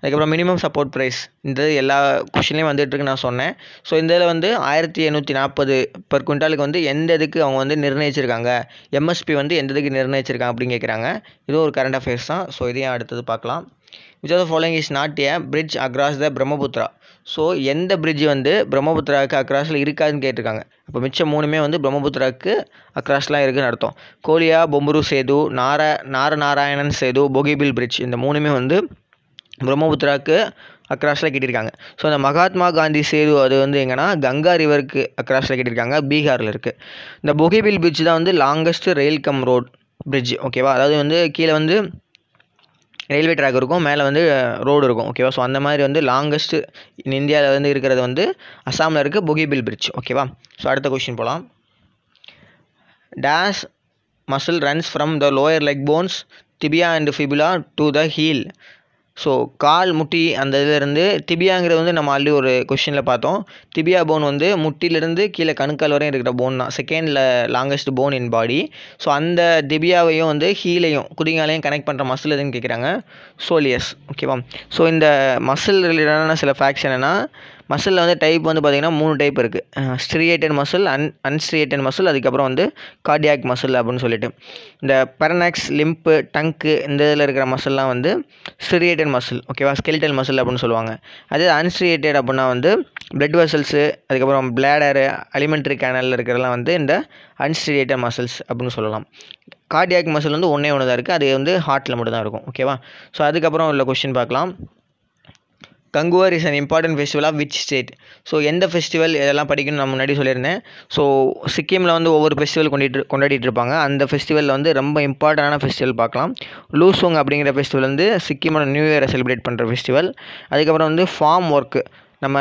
அதுக்கப்புறம் மினிமம் சப்போர்ட் ப்ரைஸ் இந்த எல்லா கொஷின்லேயும் வந்துட்டுருக்கு நான் சொன்னேன் ஸோ இந்த இதில் வந்து ஆயிரத்தி எண்ணூற்றி நாற்பது பர் குவிண்டாலுக்கு வந்து எந்த இதுக்கு அவங்க வந்து நிர்ணயிச்சிருக்காங்க எம்எஸ்பி வந்து எந்த இதுக்கு நிர்ணயிச்சிருக்காங்க அப்படின்னு கேட்குறாங்க இதுவும் ஒரு கரண்ட் அஃபேர்ஸ் தான் ஸோ இதையும் அடுத்தது பார்க்கலாம் which of following is not a bridge across the Brahmaputra so எந்த பிரிட்ஜ் வந்து பிரம்மபுத்திராவுக்கு அக்ராஸில் இருக்காதுன்னு கேட்டிருக்காங்க இப்போ மிச்சம் மூணுமே வந்து பிரம்மபுத்திராவுக்கு அக்ராஸ்லாம் இருக்குதுன்னு அர்த்தம் கோலியா பொம்புரு சேது நார நார நாராயணன் சேது பொகிபில் பிரிட்ஜ் இந்த மூணுமே வந்து பிரம்மபுத்திராவுக்கு அக்ராஸில் கட்டியிருக்காங்க ஸோ அந்த மகாத்மா காந்தி சேது அது வந்து எங்கன்னா கங்கா ரிவருக்கு அக்ராஸில் கட்டியிருக்காங்க பீகாரில் இருக்குது இந்த பொகிபில் பிரிட்ஜ் தான் வந்து longest rail cum road bridge ஓகேவா அதாவது வந்து கீழே வந்து ரயில்வே ட்ராக் இருக்கும் மேலே வந்து ரோடு இருக்கும் ஓகேவா ஸோ அந்த மாதிரி வந்து லாங்கஸ்ட்டு இன் இந்தியாவில் வந்து இருக்கிறது வந்து அஸ்ஸாமில் இருக்க புகிபில் பிரிட்ஜ் ஓகேவா ஸோ அடுத்த கொஷின் போகலாம் dash muscle runs from the lower leg bones tibia and fibula to the heel so கால் முட்டி அந்த இதுலேருந்து திபியாங்கிறது வந்து நம்ம ஆல்ரெடி ஒரு கொஷினில் பார்த்தோம் திபியா போன் வந்து முட்டிலிருந்து கீழே கணுக்கால் வரையும் இருக்கிற போன் தான் செகண்டில் longest bone in body so அந்த திபியாவையும் வந்து ஹீலையும் குதிங்காலையும் கனெக்ட் பண்ணுற மசில் எதுன்னு கேட்குறாங்க சோலியஸ் ஓகேவா ஸோ இந்த மசில் ரிலேட்டடான சில ஃபேக்ட்ஸ் என்னென்னா மசிலில் வந்து டைப் வந்து பார்த்திங்கன்னா மூணு டைப் இருக்குது striated muscle and unstriated muscle அதுக்கப்புறம் வந்து கார்டியாக் மசில் அப்படின்னு சொல்லிட்டு இந்த பெரனாக்ஸ் லிம்ப்பு டங்க்கு இந்த இதில் இருக்கிற மசில்லாம் வந்து ஸ்ட்ரியேட்டட் மசில் ஓகேவா ஸ்கெல்டல் மசில் அப்படின்னு சொல்லுவாங்க அதே அன்ஸ்ட்ரியேட்டட் அப்படின்னா வந்து பிளட் வெசல்ஸு அதுக்கப்புறம் பிளாடரு அலிமெண்ட்ரி கேனலில் இருக்கிறதெல்லாம் வந்து இந்த அன்ஸ்டிரியேட்டட் மசில்ஸ் அப்படின்னு சொல்லலாம் கார்டியாக் மசில் வந்து ஒன்றே ஒன்று தான் இருக்குது அது வந்து ஹார்ட்டில் மட்டும்தான் இருக்கும் ஓகேவா ஸோ அதுக்கப்புறம் உள்ள கொஷின் பார்க்கலாம் Gangaur is an important festival of which state so எந்த ஃபெஸ்டிவல் இதெல்லாம் படிக்கணும்னு நான் முன்னாடி சொல்லியிருந்தேன் ஸோ சிக்கிமில் வந்து ஒவ்வொரு ஃபெஸ்டிவல் கொண்டிட்டு கொண்டாடிட்டு இருப்பாங்க அந்த ஃபெஸ்டிவலில் வந்து ரொம்ப இம்பார்ட்டண்டான ஃபெஸ்டிவல் பார்க்கலாம் லூசுங் அப்படிங்கிற ஃபெஸ்டிவல் வந்து சிக்கிமோட நியூ இயரை செலிப்ரேட் பண்ணுற ஃபெஸ்டிவல் அதுக்கப்புறம் வந்து ஃபார்ம் ஒர்க்கு நம்ம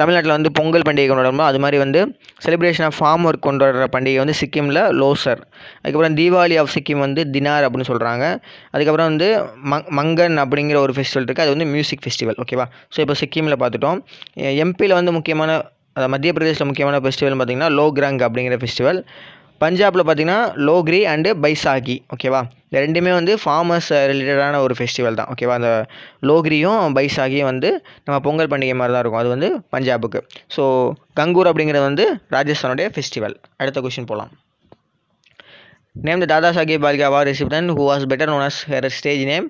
தமிழ்நாட்டில் வந்து பொங்கல் பண்டிகை கொண்டாடுறோமோ அது மாதிரி வந்து செலிப்ரேஷன் ஆஃப் ஃபார்ம் ஒர்க் கொண்டாடுற பண்டிகை வந்து சிக்கிமில் லோசர் அதுக்கப்புறம் தீபாவளி ஆஃப் சிக்கிம் வந்து தினார் அப்படின்னு சொல்கிறாங்க அதுக்கப்புறம் வந்து மங் மங்கன் அப்படிங்கிற ஒரு ஃபெஸ்டிவல் இருக்குது அது வந்து மியூசிக் ஃபெஸ்டிவல் ஓகேவா ஸோ இப்போ சிக்கிமில் பார்த்துட்டோம் எம்பியில் வந்து முக்கியமான மத்திய பிரதேசில் முக்கியமான ஃபெஸ்டிவல் பார்த்திங்கன்னா லோக்ராங் அப்படிங்கிற ஃபெஸ்டிவல் பஞ்சாபில் பார்த்திங்கன்னா லோக்ரி அண்டு பைசாகி ஓகேவா இந்த ரெண்டுமே வந்து ஃபார்மர்ஸ் ரிலேட்டடான ஒரு ஃபெஸ்டிவல் தான் ஓகேவா அந்த லோக்ரியும் பைசாகியும் வந்து நம்ம பொங்கல் பண்டிகை மாதிரி தான் இருக்கும் அது வந்து பஞ்சாபுக்கு ஸோ கங்கூர் அப்படிங்கிறது வந்து ராஜஸ்தானுடைய ஃபெஸ்டிவல் அடுத்த கொஷின் போகலாம் name the Dada Saheb Phalke award recipient who was better known as her stage name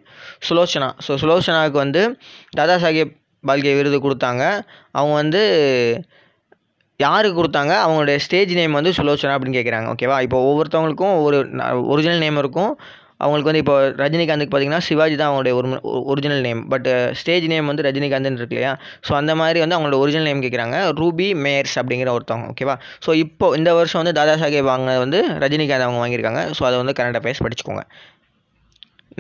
Sulochana so சுலோச்சனாவுக்கு வந்து தாதா சாஹேப் பால்கே விருது கொடுத்தாங்க அவங்க வந்து யாருக்கு கொடுத்தாங்க அவங்களுடைய ஸ்டேஜ் நேம் வந்து சுலோச்சனா அப்படின்னு கேட்குறாங்க ஓகேவா இப்போ ஒவ்வொருத்தவங்களுக்கும் ஒரு ஒரிஜினல் நேம் இருக்கும் அவங்களுக்கு வந்து இப்போ ரஜினிகாந்துக்கு பார்த்தீங்கன்னா சிவாஜி தான் அவங்களுடைய ஒரு original name but stage name வந்து ரஜினிகாந்த்னு இருக்கு இல்லையா ஸோ அந்த மாதிரி வந்து அவங்களோட ஒரிஜினல் நேம் கேட்குறாங்க ரூபி மேயர்ஸ் அப்படிங்கிற ஒருத்தவங்க ஓகேவா ஸோ இப்போ இந்த வருஷம் வந்து தாதா சாஹேப் வாங்க வந்து ரஜினிகாந்த் அவங்க வாங்கியிருக்காங்க ஸோ அதை வந்து கரண்ட் அஃபேர்ஸ் படிச்சுக்கோங்க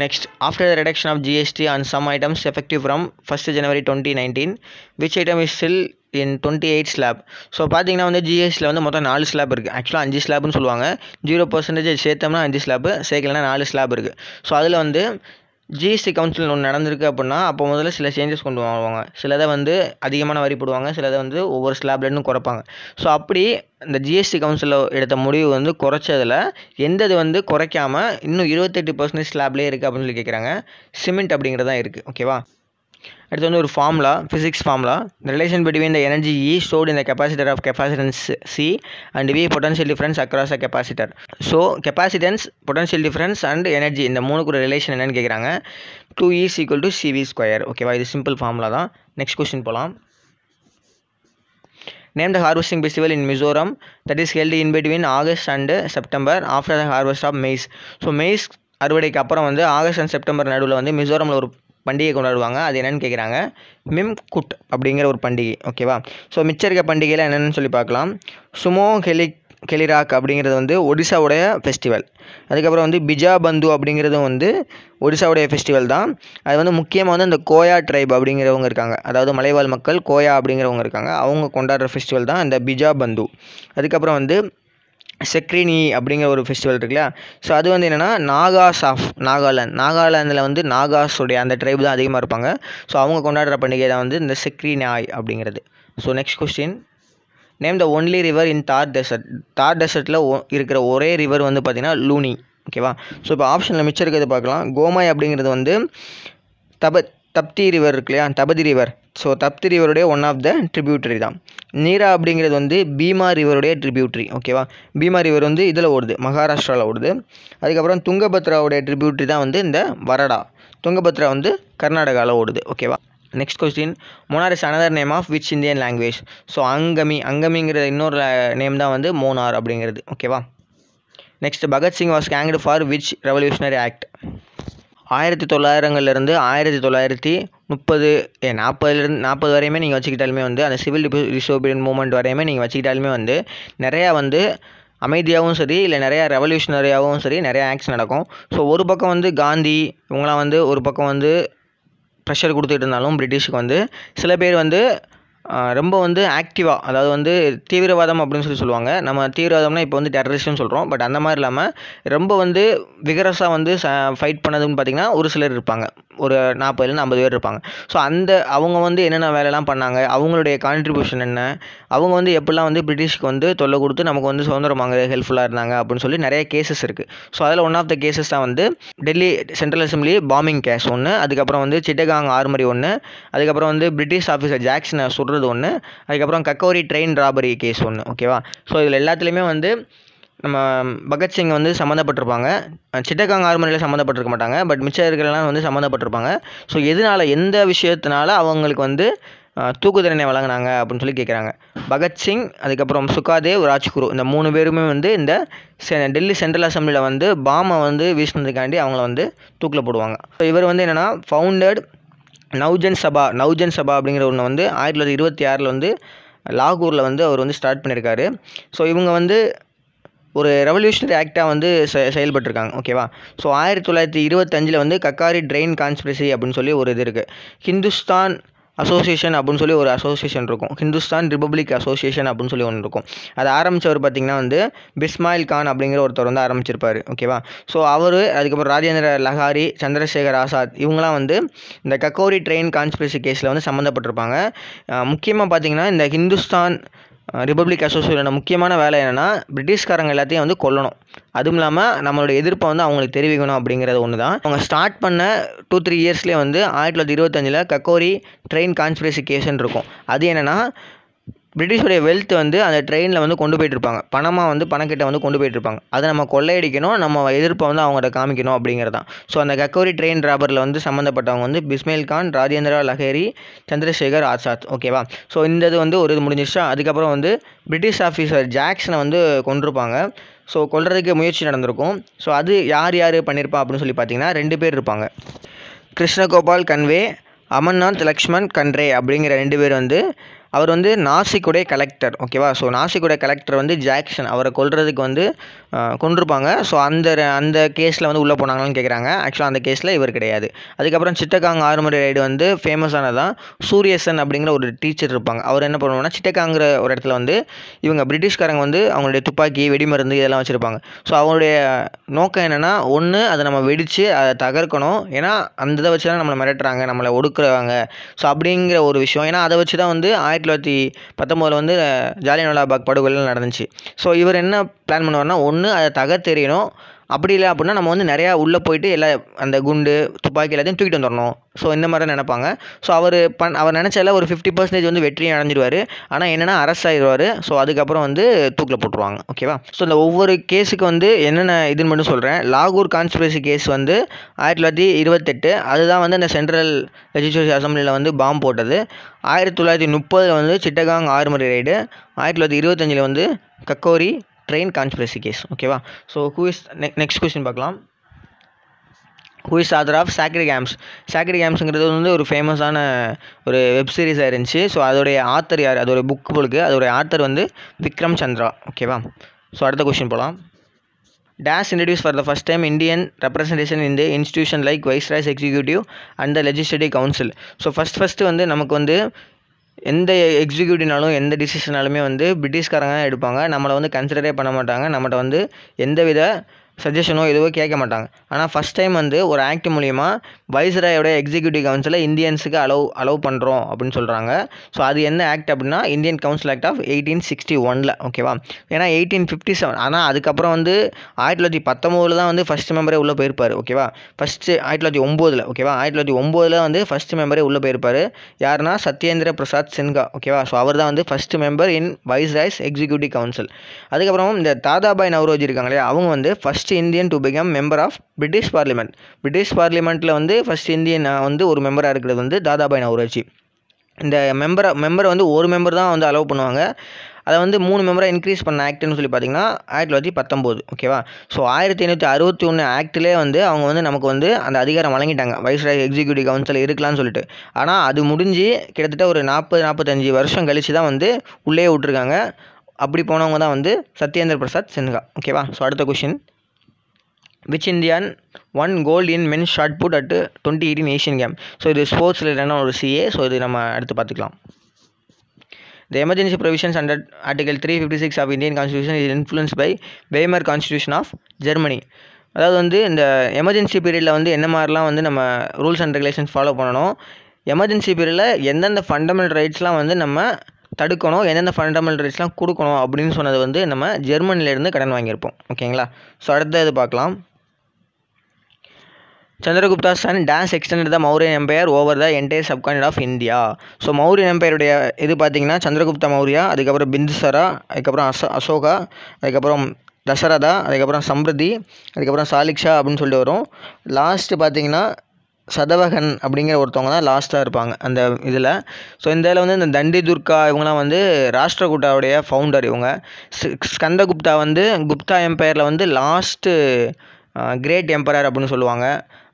Next, after the reduction of GST on some items effective from 1st January 2019, which item is still in twenty eight slab so பார்த்தீங்கன்னா வந்து ஜிஎஸ்டியில் வந்து மொத்தம் நாலு ஸ்லாப் இருக்குது ஆக்சுவலாக அஞ்சு ஸ்லாப்னு சொல்லுவாங்க ஜீரோ பர்சன்டேஜ் சேர்த்தோம்னா அஞ்சு ஸ்லாப் சேர்க்கலனா நாலு ஸ்லாப் இருக்குது ஸோ அதில் வந்து ஜிஎஸ்டி கவுன்சில் ஒன்று நடந்திருக்கு அப்படின்னா அப்போ முதல்ல சில சேஞ்சஸ் கொண்டு வாங்குவாங்க சிலதை வந்து அதிகமான வரி போடுவாங்க சிலதை வந்து ஒவ்வொரு ஸ்லாப்லேருந்து குறைப்பாங்க ஸோ அப்படி இந்த ஜிஎஸ்டி கவுன்சிலில் எடுத்த முடிவு வந்து குறைச்சதில் எந்தது வந்து குறைக்காமல் இன்னும் இருபத்தெட்டு பர்சன்டேஜ் ஸ்லாப்லேயே இருக்குது அப்படின்னு சொல்லி கேட்குறாங்க சிமெண்ட் அப்படிங்கிறதான் இருக்குது ஓகேவா அடுத்து வந்து ஒரு ஃபார்முலா ஃபிசிக்ஸ் ஃபார்முலா இந்த relation between the energy E stored இந்த capacitor of capacitance C and V potential difference across a capacitor so capacitance potential difference and energy இந்த மூணுக்கு ஒரு ரிலேஷன் என்னென்னு கேட்குறாங்க two is equal to C V square ஓகேவா இது simple formula தான் next question போகலாம் name the harvesting festival in Mizoram that is held in between August and September after the harvest of maize so maize அறுவடைக்கு அப்புறம் வந்து August and September நடுவில் வந்து மிசோரமில் ஒரு பண்டிகை கொண்டாடுவாங்க அது என்னென்னு கேட்குறாங்க மிம் குட் அப்படிங்கிற ஒரு பண்டிகை ஓகேவா ஸோ மிச்சம் இருக்க பண்டிகையில் என்னென்னு சொல்லி பார்க்கலாம் சுமோ ஹெலி கெலிராக் அப்படிங்கிறது வந்து ஒடிசாவுடைய ஃபெஸ்டிவல் அதுக்கப்புறம் வந்து பிஜா பந்து அப்படிங்கிறதும் வந்து ஒடிசாவுடைய ஃபெஸ்டிவல் தான் அது வந்து முக்கியமாக வந்து இந்த கோயா ட்ரைப் அப்படிங்கிறவங்க இருக்காங்க அதாவது மலைவாழ் மக்கள் கோயா அப்படிங்கிறவங்க இருக்காங்க அவங்க கொண்டாடுற ஃபெஸ்டிவல் தான் இந்த பிஜா பந்து அதுக்கப்புறம் வந்து செக்ரினி அப்படிங்கிற ஒரு ஃபெஸ்டிவல் இருக்குல்ல ஸோ அது வந்து என்னென்னா நாகாஸ் ஆஃப் நாகாலாந்து நாகாலாந்தில் வந்து நாகாஸுடைய அந்த ட்ரைப் தான் அதிகமாக இருப்பாங்க ஸோ அவங்க கொண்டாடுற பண்டிகை தான் வந்து இந்த செக்ரினாய் அப்படிங்கிறது so next question name the only river in Thar desert தார் டெசர்ட்டில் இருக்கிற ஒரே ரிவர் வந்து பார்த்திங்கன்னா லூனி ஓகேவா ஸோ இப்போ ஆப்ஷனில் மிச்சம் இருக்கிறது பார்க்கலாம் கோமாய் அப்படிங்கிறது வந்து தபத் தப்தி ரிவர் இருக்கு இல்லையா தபதி ரிவர் ஸோ தப்தி ரிவருடைய ஒன் ஆஃப் த ட்ரிபியூட்டரி தான் நீரா அப்படிங்கிறது வந்து பீமா ரிவருடைய ட்ரிபியூட்ரி ஓகேவா பீமா ரிவர் வந்து இதில் ஓடுது மகாராஷ்டிராவில் ஓடுது அதுக்கப்புறம் துங்கபத்ராவுடைய ட்ரிபியூட்ரி தான் வந்து இந்த வரடா துங்கபத்ரா வந்து கர்நாடகாவில் ஓடுது ஓகேவா next question Monar is another name of which Indian language so Angami அங்கமிங்கிற இன்னொரு நேம் தான் வந்து மோனார் அப்படிங்கிறது ஓகேவா next Bhagat Singh was hanged for which revolutionary act ஆயிரத்தி தொள்ளாயிரங்கள்லேருந்து ஆயிரத்தி தொள்ளாயிரத்தி முப்பது ஏ நாற்பதுலேருந்து நாற்பது வரையுமே நீங்கள் வச்சுக்கிட்டாலுமே வந்து அந்த சிவில் டிபி டிசோபியன் மூமெண்ட் வரையுமே நீங்கள் வச்சுக்கிட்டாலுமே வந்து நிறையா வந்து அமைதியாகவும் சரி இல்லை நிறையா ரெவல்யூஷனரியாகவும் சரி நிறையா ஆக்ஷன் நடக்கும் ஸோ ஒரு பக்கம் வந்து காந்தி இவங்களாம் வந்து ஒரு பக்கம் வந்து ப்ரெஷர் கொடுத்துட்டு இருந்தாலும் பிரிட்டிஷுக்கு வந்து சில பேர் வந்து ரொம்ப வந்து ஆக்டிவாக அதாவது வந்து தீவிரவாதம் அப்படின்னு சொல்லி சொல்லுவாங்க நம்ம தீவிரவாதம்னா இப்போ வந்து டெரரிஸ்ட்னு சொல்கிறோம் பட் அந்த மாதிரி இல்லாமல் ரொம்ப வந்து விகரஸாக வந்து ச ஃபைட் பண்ணதுன்னு பார்த்திங்கன்னா ஒரு சிலர் இருப்பாங்க ஒரு நாற்பதுலேருந்து ஐம்பது பேர் இருப்பாங்க ஸோ அந்த அவங்க வந்து என்னென்ன வேலைலாம் பண்ணாங்க அவங்களுடைய கான்ட்ரிபியூஷன் என்ன அவங்க வந்து எப்படிலாம் வந்து பிரிட்டிஷ்க்கு வந்து தொல்லை கொடுத்து நமக்கு வந்து சுதந்திரம் வாங்க ஹெல்ப்ஃபுல்லாக இருந்தாங்க அப்படின்னு சொல்லி நிறைய கேசஸ் இருக்குது ஸோ அதில் ஒன் ஆஃப் த கேசஸ் தான் வந்து Delhi central assembly bombing case ஒன்று அதுக்கப்புறம் வந்து சிட்டகாங் ஆர்மரி ஒன்று அதுக்கப்புறம் வந்து பிரிட்டிஷ் ஆஃபீஸர் ஜாக்சனை சுடுறது ஒன்று அதுக்கப்புறம் கக்கோரி ட்ரெயின் ராபரி கேஸ் ஒன்று ஓகேவா ஸோ இதில் எல்லாத்துலேயுமே வந்து நம்ம பகத்சிங் வந்து சம்மந்தப்பட்டிருப்பாங்க சிட்டக்காங் ஆர்மனியில் சம்மந்தப்பட்டிருக்க மாட்டாங்க பட் மிச்சம் இருக்கிறலாம் வந்து சம்மந்தப்பட்டிருப்பாங்க ஸோ எதனால் எந்த விஷயத்தினால அவங்களுக்கு வந்து தூக்கு தண்டனை வழங்கினாங்க அப்படின்னு சொல்லி கேட்குறாங்க பகத்சிங் அதுக்கப்புறம் சுகாதேவ் ராஜ்குரு இந்த மூணு பேருமே வந்து இந்த டெல்லி சென்ட்ரல் அசம்பிளியில் வந்து பாமை வந்து வீசினதுக்காண்டி அவங்கள வந்து தூக்கில் போடுவாங்க ஸோ இவர் வந்து என்னென்னா ஃபவுண்டட் நவ்ஜன் சபா நவ்ஜன் சபா அப்படிங்கிற ஒன்று வந்து ஆயிரத்தி தொள்ளாயிரத்தி இருபத்தி ஆறில் வந்து லாகூரில் வந்து அவர் வந்து ஸ்டார்ட் பண்ணியிருக்காரு ஸோ இவங்க வந்து ஒரு ரெவல்யூஷனரி ஆக்டாக வந்து செ செயல்பட்டிருக்காங்க ஓகேவா ஸோ ஆயிரத்தி தொள்ளாயிரத்தி இருபத்தஞ்சில் வந்து கக்காரி ட்ரெயின் கான்ஸ்பிரசி அப்படின்னு சொல்லி ஒரு இது இருக்குது ஹிந்துஸ்தான் அசோசியேஷன் அப்படின்னு சொல்லி ஒரு அசோசியேஷன் இருக்கும் ஹிந்துஸ்தான் ரிப்பப்ளிக் அசோசியேஷன் அப்படின்னு சொல்லி ஒன்று இருக்கும் அதை ஆரம்பித்தவர் பார்த்திங்கன்னா வந்து பிஸ்மாயில் கான் அப்படிங்கிற ஒருத்தர் வந்து ஆரம்பிச்சிருப்பார் ஓகேவா ஸோ அவர் அதுக்கப்புறம் ராஜேந்திர லஹாரி சந்திரசேகர் ஆசாத் இவங்களாம் வந்து இந்த கக்கோரி ட்ரெயின் கான்ஸ்பிரசி கேஸில் வந்து சம்மந்தப்பட்டிருப்பாங்க முக்கியமாக பார்த்திங்கன்னா இந்த ஹிந்துஸ்தான் ரிப்பப்ளிக் அசோசியோட முக்கியமான வேலை என்னென்னா பிரிட்டிஷ்காரங்க எல்லாத்தையும் வந்து கொல்லணும் அதுவும் இல்லாமல் நம்மளுடைய எதிர்ப்பை வந்து அவங்களுக்கு தெரிவிக்கணும் அப்படிங்கிறது ஒன்று தான் அவங்க ஸ்டார்ட் பண்ண டூ த்ரீ இயர்ஸ்லேயே வந்து ஆயிரத்தி தொள்ளாயிரத்தி இருபத்தஞ்சில் கக்கோரி ட்ரெயின் கான்ஸ்பிரசி கேஸ்ன்னு இருக்கும் அது என்னென்னா பிரிட்டிஷோடைய வெல்த் வந்து அந்த ட்ரெயினில் வந்து கொண்டு போயிட்டுருப்பாங்க பணமாக வந்து பணக்கிட்ட வந்து கொண்டு போயிட்டுருப்பாங்க அதை நம்ம கொள்ளையடிக்கணும் நம்ம எதிர்ப்பை வந்து அவங்கள்ட்ட காமிக்கணும் அப்படிங்கிறதான் ஸோ அந்த கக்கோரி ட்ரெயின் ராபரில் வந்து சம்மந்தப்பட்டவங்க வந்து பிஸ்மேல் கான் ராஜேந்திரா லஹேரி சந்திரசேகர் ஆசாத் ஓகேவா ஸோ இந்த இது வந்து ஒரு இது முடிஞ்சிருச்சா அதுக்கப்புறம் வந்து பிரிட்டிஷ் ஆஃபீஸர் ஜாக்ஸனை வந்து கொண்டிருப்பாங்க ஸோ கொள்றதுக்கு முயற்சி நடந்திருக்கும் ஸோ அது யார் யார் பண்ணியிருப்பா அப்படின்னு சொல்லி பார்த்தீங்கன்னா ரெண்டு பேர் இருப்பாங்க கிருஷ்ணகோபால் கன்வே அமர்நாத் லக்ஷ்மண் கன்ரே அப்படிங்கிற ரெண்டு பேர் வந்து அவர் வந்து நாசிக்குடைய கலெக்டர் ஓகேவா ஸோ நாசிக்குடைய கலெக்டர் வந்து ஜாக்சன் அவரை கொல்றதுக்கு வந்து கொண்டிருப்பாங்க ஸோ அந்த அந்த கேஸில் வந்து உள்ளே போனாங்களான்னு கேட்குறாங்க ஆக்சுவலாக அந்த கேஸில் இவர் கிடையாது அதுக்கப்புறம் சிட்டக்காங் ஆறுமுறை ரைடு வந்து ஃபேமஸானதான் சூரியசன் அப்படிங்கிற ஒரு டீச்சர் இருப்பாங்க அவர் என்ன பண்ணுவோம்னா சிட்டக்காங்கிற ஒரு இடத்துல வந்து இவங்க பிரிட்டிஷ்காரங்க வந்து அவங்களுடைய துப்பாக்கி வெடிமருந்து இதெல்லாம் வச்சுருப்பாங்க ஸோ அவங்களுடைய நோக்கம் என்னென்னா ஒன்று அதை நம்ம வெடித்து அதை தகர்க்கணும் ஏன்னா அந்த இதை வச்சு தான் நம்மளை மிரட்டுறாங்க நம்மளை ஒடுக்குறாங்க ஸோ அப்படிங்கிற ஒரு விஷயம் ஏன்னா அதை வச்சு தான் வந்து ஆயிரத்தி தொள்ளாயிரத்தி பத்தொம்போதில் வந்து ஜாலியன் பாக் படுகொலை நடந்துச்சு ஸோ இவர் என்ன பிளான் பண்ணுவார்னால் ஒன்று அதை தகர்த்தெறியணும் அப்படி இல்லை அப்படின்னா நம்ம வந்து நிறையா உள்ளே போயிட்டு எல்லா அந்த குண்டு துப்பாக்கி எல்லாத்தையும் தூக்கிட்டு வந்துடணும் ஸோ இந்த மாதிரி தான் நினைப்பாங்க ஸோ அவர் பண் அவர் நினச்சால ஒரு ஃபிஃப்டி பர்சன்டேஜ் வந்து வெற்றியும் அடைஞ்சிடுவார் ஆனால் என்னென்னா அரெஸ்ட் ஆகிடுவார் ஸோ அதுக்கப்புறம் வந்து தூக்கில் போட்டுருவாங்க ஓகேவா ஸோ இந்த ஒவ்வொரு கேஸுக்கு வந்து என்னென்ன இதுன்னு மட்டும் சொல்கிறேன் லாகூர் கான்ஸ்பிரசி கேஸ் வந்து ஆயிரத்தி தொள்ளாயிரத்தி இருபத்தெட்டு அதுதான் வந்து அந்த சென்ட்ரல் லெஜிஸ்லேட்டிவ் அசம்பிளியில் வந்து பாம்பு போட்டது ஆயிரத்தி தொள்ளாயிரத்தி முப்பதில் வந்து சிட்டகாங் ஆறுமுறை ரைடு ஆயிரத்தி தொள்ளாயிரத்தி இருபத்தஞ்சில் வந்து கக்கோரி ட்ரெயின் கான்ஸ்பிரசி கேஸ் ஓகேவா so who is next next question பார்க்கலாம் who is author of sacred games sacred கேம்ஸுங்கிறது வந்து ஒரு ஃபேமஸான ஒரு வெப் சீரிஸாக இருந்துச்சு ஸோ அதோடைய ஆத்தர் யார் அதோடைய புக் போலுக்கு அதோடைய ஆத்தர் வந்து விக்ரம் சந்திரா ஓகேவா ஸோ அடுத்த கொஸ்டின் போகலாம் they introduce for the first time Indian representation இந்த institution like viceroy's executive and the legislative council so first first வந்து நமக்கு வந்து எந்த எக்ஸிக்யூட்டிவ்னாலும் எந்த டிசிஷனாலுமே வந்து பிரிட்டிஷ்காரங்க தான் எடுப்பாங்க நம்மளை வந்து கன்சிடரே பண்ண மாட்டாங்க நம்மகிட்ட வந்து எந்த வித சஜஷனோ எதுவோ கேட்க மாட்டாங்க ஆனால் ஃபஸ்ட் டைம் வந்து ஒரு ஆக்ட் மூலிமா வைஸ்ராயோட எக்ஸிக்யூட்டிவ் கவுன்சிலில் இந்தியன்ஸுக்கு அலோவ் அலோவ் பண்ணுறோம் அப்படின்னு சொல்கிறாங்க ஸோ அது என்ன ஆக்ட் அப்படின்னா Indian council act of eighteen sixty ஒனில் ஓகேவா ஏன்னா எயிட்டீன் ஃபிஃப்டி செவன் ஆனால் அதுக்கப்புறம் வந்து ஆயிரத்தி தொள்ளாயிரத்தி பத்தொம்போதில் தான் வந்து ஃபஸ்ட் மெம்பரே உள்ளே போயிருப்பார் ஓகேவா ஃபஸ்ட்டு ஆயிரத்தி தொள்ளாயிரத்தி ஒம்போதில் ஓகேவா ஆயிரத்தி தொள்ளாயிரத்தி ஒம்போதில் வந்து ஃபஸ்ட் மெம்பரே உள்ளே போயிருப்பார் யாருன்னா சத்யேந்திர பிரசாத் சின்கா ஓகேவா ஸோ அவர் தான் வந்து first member in viceroy's executive council அதுக்கப்புறம் இந்த தாதாபாய் நவ்ரோஜி இருக்காங்களே அவங்க வந்து first first Indian to become member of British parliament British பார்லிமெண்ட்டில் வந்து ஃபஸ்ட் இந்தியன் வந்து ஒரு மெம்பராக இருக்கிறது வந்து தாதாபாய் நவரோஜி இந்த மெம்பரை மெம்பரை வந்து ஒரு மெம்பர் தான் வந்து அலோவ் பண்ணுவாங்க அதை வந்து மூணு மெம்பராக இன்க்ரீஸ் பண்ண ஆக்ட்னு சொல்லி பார்த்தீங்கன்னா ஆயிரத்தி தொள்ளாயிரத்தி பத்தொம்போது ஓகேவா ஸோ ஆயிரத்தி ஐநூற்றி அறுபத்தி ஒன்று ஆக்ட்லேயே வந்து அவங்க வந்து நமக்கு வந்து அந்த அதிகாரம் வழங்கிட்டாங்க வைஸ்ராய் எக்ஸிக்யூட்டிவ் கவுன்சில் இருக்கலாம்னு சொல்லிட்டு ஆனால் அது முடிஞ்சு கிட்டத்தட்ட ஒரு நாற்பது நாற்பத்தஞ்சு வருஷம் கழித்து தான் வந்து உள்ளே விட்ருக்காங்க அப்படி போனவங்க தான் வந்து சத்யேந்திர பிரசாத் சின்ஹா ஓகேவா ஸோ அடுத்த question which Indian won gold in men shot put at twenty eighteen Asian game so இது ஸ்போர்ட்ஸ் ரிலேட்டடான ஒரு சிஏ ஸோ இது நம்ம அடுத்து பார்த்துக்கலாம் the emergency provisions under article three fifty six of Indian constitution is influence by Weimar constitution of Germany அதாவது வந்து இந்த எமர்ஜென்சி பீரியடில் வந்து என்ன மாதிரிலாம் வந்து நம்ம ரூல்ஸ் அண்ட் ரெகுலேஷன்ஸ் ஃபாலோ பண்ணணும் எமர்ஜென்சி பீரியடில் எந்தெந்த ஃபண்டமெண்டல் ரைட்ஸ்லாம் வந்து நம்ம தடுக்கணும் எந்தெந்த ஃபண்டமெண்டல் ரைட்ஸ்லாம் கொடுக்கணும் அப்படின்னு சொன்னது வந்து நம்ம ஜெர்மனிலேருந்து கடன் வாங்கியிருப்போம் ஓகேங்களா ஸோ அடுத்தது பார்க்கலாம் Chandragupta son dance extend the Mauryan empire over the entire subcontinent of India so Mauryan எம்பையருடைய இது பார்த்தீங்கன்னா சந்திரகுப்த மௌரியா அதுக்கப்புறம் பிந்துசரா அதுக்கப்புறம் அசோ அசோகா அதுக்கப்புறம் தசரதா அதுக்கப்புறம் சம்பிரதி அதுக்கப்புறம் சாலிக்ஷா அப்படின்னு சொல்லிட்டு வரும் லாஸ்ட்டு பார்த்தீங்கன்னா சதவகன் அப்படிங்கிற ஒருத்தவங்க தான் லாஸ்ட்டாக இருப்பாங்க அந்த இதில் ஸோ இந்த இதில் வந்து இந்த தண்டி துர்கா இவங்கலாம் வந்து ராஷ்டிரகுட்டாவுடைய ஃபவுண்டர் இவங்க ஸ்கந்தகுப்தா வந்து குப்தா எம்பையரில் வந்து லாஸ்ட்டு கிரேட் எம்பரர் அப்படின்னு சொல்லுவாங்க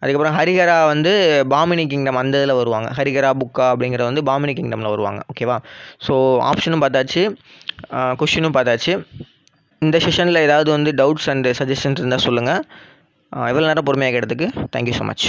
அதுக்கப்புறம் ஹரிகரா வந்து பாமினி கிங்டம் அந்த இதில் வருவாங்க ஹரிகரா புக்கா அப்படிங்கிறது வந்து பாமினி கிங்டமில் வருவாங்க ஓகேவா ஸோ ஆப்ஷனும் பார்த்தாச்சு கொஷினும் பார்த்தாச்சு இந்த செஷனில் ஏதாவது வந்து டவுட்ஸ் அண்டு சஜஷன்ஸ் இருந்தால் சொல்லுங்கள் எவ்வளோ நேரம் பொறுமையாக கேட்டதுக்கு தேங்க்யூ ஸோ மச்